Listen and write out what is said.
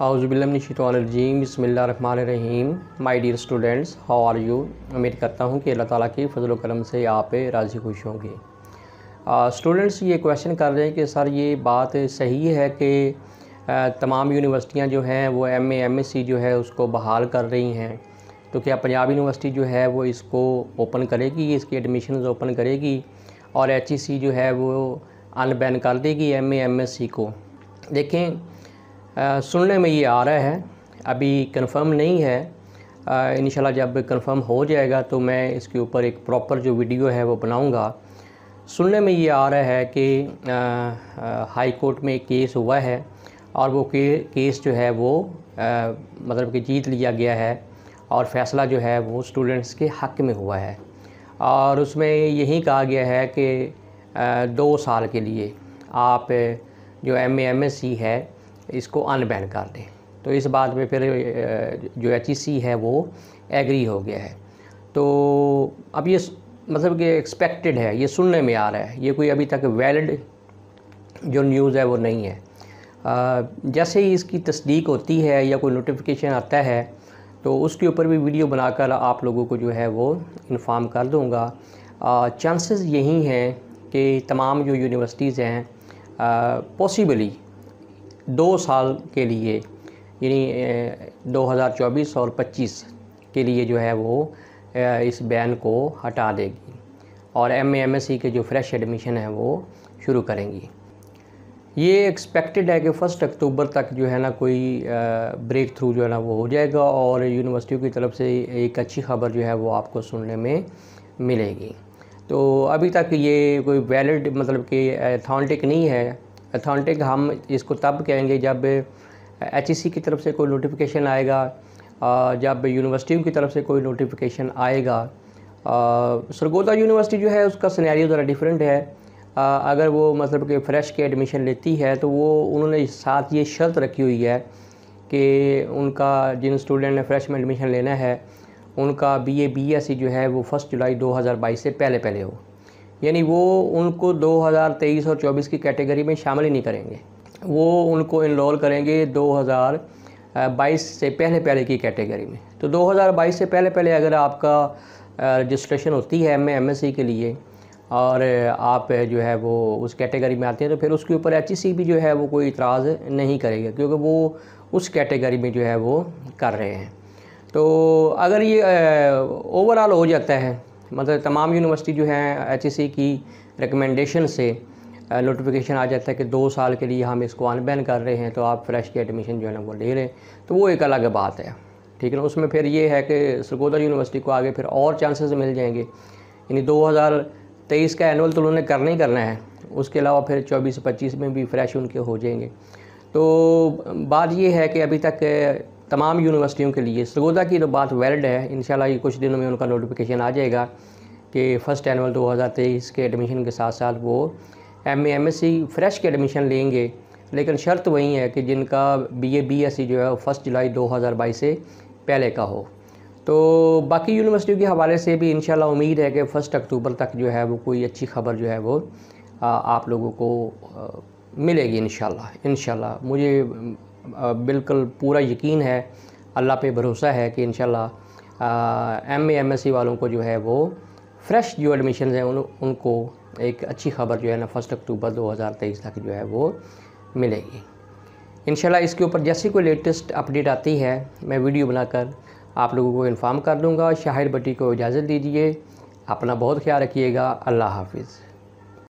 आउज़बिल्लिशीतरजीम बसमीम my dear students how are you उम्मीद करता हूँ कि अल्लाह ताली की फजल करम से आप राज़ी खुश होंगे स्टूडेंट्स ये क्वेश्चन कर रहे हैं कि सर ये बात सही है कि तमाम यूनिवर्सिटियाँ जो हैं वो एम एम एस सी जो है उसको बहाल कर रही हैं तो क्या पंजाब यूनिवर्सिटी जो है वो इसको ओपन करेगी इसकी एडमिशन ओपन करेगी और एच ई सी जो है वो अनबैन कर देगी एम एम एस सी को देखें सुनने में ये आ रहा है अभी कंफर्म नहीं है इन जब कंफर्म हो जाएगा तो मैं इसके ऊपर एक प्रॉपर जो वीडियो है वो बनाऊंगा सुनने में ये आ रहा है कि हाई कोर्ट में एक केस हुआ है और वो के, केस जो है वो आ, मतलब कि जीत लिया गया है और फैसला जो है वो स्टूडेंट्स के हक़ में हुआ है और उसमें यही कहा गया है कि आ, दो साल के लिए आप जो एम एम एस सी है इसको अनबैन कर दें तो इस बात में फिर जो एच e है वो एग्री हो गया है तो अब ये मतलब कि एक्सपेक्टेड है ये सुनने में आ रहा है ये कोई अभी तक वैलिड जो न्यूज़ है वो नहीं है जैसे ही इसकी तस्दीक होती है या कोई नोटिफिकेशन आता है तो उसके ऊपर भी वीडियो बनाकर आप लोगों को जो है वो इन्फॉर्म कर दूँगा चांसेस यही हैं कि तमाम जो यूनिवर्सिटीज़ हैं पॉसिबली दो साल के लिए यानी 2024 और 25 के लिए जो है वो इस बैन को हटा देगी और एम एम एस सी के जो फ्रेश एडमिशन है वो शुरू करेंगी ये एक्सपेक्टेड है कि फ़र्स्ट अक्टूबर तक जो है ना कोई ब्रेक थ्रू जो है ना वो हो जाएगा और यूनिवर्सिटियों की तरफ से एक अच्छी खबर जो है वो आपको सुनने में मिलेगी तो अभी तक ये कोई वैलिड मतलब कि अथॉन्टिक नहीं है अथॉन्टिक हम इसको तब कहेंगे जब एच e की तरफ से कोई नोटिफिकेशन आएगा जब यूनिवर्सिटियों की तरफ से कोई नोटिफिकेशन आएगा सरगोदा यूनिवर्सिटी जो है उसका सिनेरियो ज़रा डिफरेंट है आ, अगर वो मतलब कि फ़्रेश के एडमिशन लेती है तो वो उन्होंने साथ ये शर्त रखी हुई है कि उनका जिन स्टूडेंट ने फ्रेश में एडमिशन लेना है उनका B A B S C जो है वो फर्स्ट जुलाई 2022 से पहले पहले हो यानी वो उनको 2023 और 24 की कैटेगरी में शामिल ही नहीं करेंगे वो उनको इनरोल करेंगे 2022 से पहले पहले की कैटेगरी में तो 2022 से पहले पहले अगर आपका रजिस्ट्रेशन होती है एम एम के लिए और आप जो है वो उस कैटेगरी में आते हैं तो फिर उसके ऊपर एच भी e जो है वो कोई इतराज़ नहीं करेगा क्योंकि वो उस कैटेगरी में जो है वो कर रहे हैं तो अगर ये ओवरऑल हो जाता है मतलब तमाम यूनिवर्सिटी जो है एच e की रिकमेंडेशन से नोटिफिकेशन आ जाता है कि दो साल के लिए हम इसको अनबैन कर रहे हैं तो आप फ्रेश की एडमिशन जो है ना वो ले लें तो वो एक अलग बात है ठीक है ना उसमें फिर ये है कि सरगोदर यूनिवर्सिटी को आगे फिर और चांसेस मिल जाएंगे यानी 2023 का एनअल तो उन्होंने करना ही करना है उसके अलावा फिर 24 25 में भी फ्रेश उनके हो जाएंगे तो बात ये है कि अभी तक तमाम यूनिवर्सिटियों के लिए सरगोदा की तो बात वैलड है इन ये कुछ दिनों में उनका नोटिफिकेशन आ जाएगा कि फ़र्स्ट एनअल 2023 के एडमिशन के साथ साथ वो M M S C fresh के एडमिशन लेंगे लेकिन शर्त वही है कि जिनका B A B S C जो है वो फ़र्स्ट जुलाई 2022 से पहले का हो तो बाकी यूनिवर्सिटियों के हवाले से भी इन उम्मीद है कि फ़र्स्ट अक्टूबर तक जो है वो कोई अच्छी खबर जो है वो आप लोगों को मिलेगी इन इन मुझे बिल्कुल पूरा यकीन है अल्लाह पे भरोसा है कि इन एम एम एस सी वालों को जो है वो फ्रेश जो एडमिशन हैं उन उनको एक अच्छी खबर जो है ना फर्स्ट अक्टूबर 2023 तक जो है वो मिलेगी इन इसके ऊपर जैसे कोई लेटेस्ट अपडेट आती है मैं वीडियो बनाकर आप लोगों को इन्फॉर्म कर दूँगा शाहिर भट्टी को इजाज़त दीजिए अपना बहुत ख्याल रखिएगा अल्लाह हाफिज़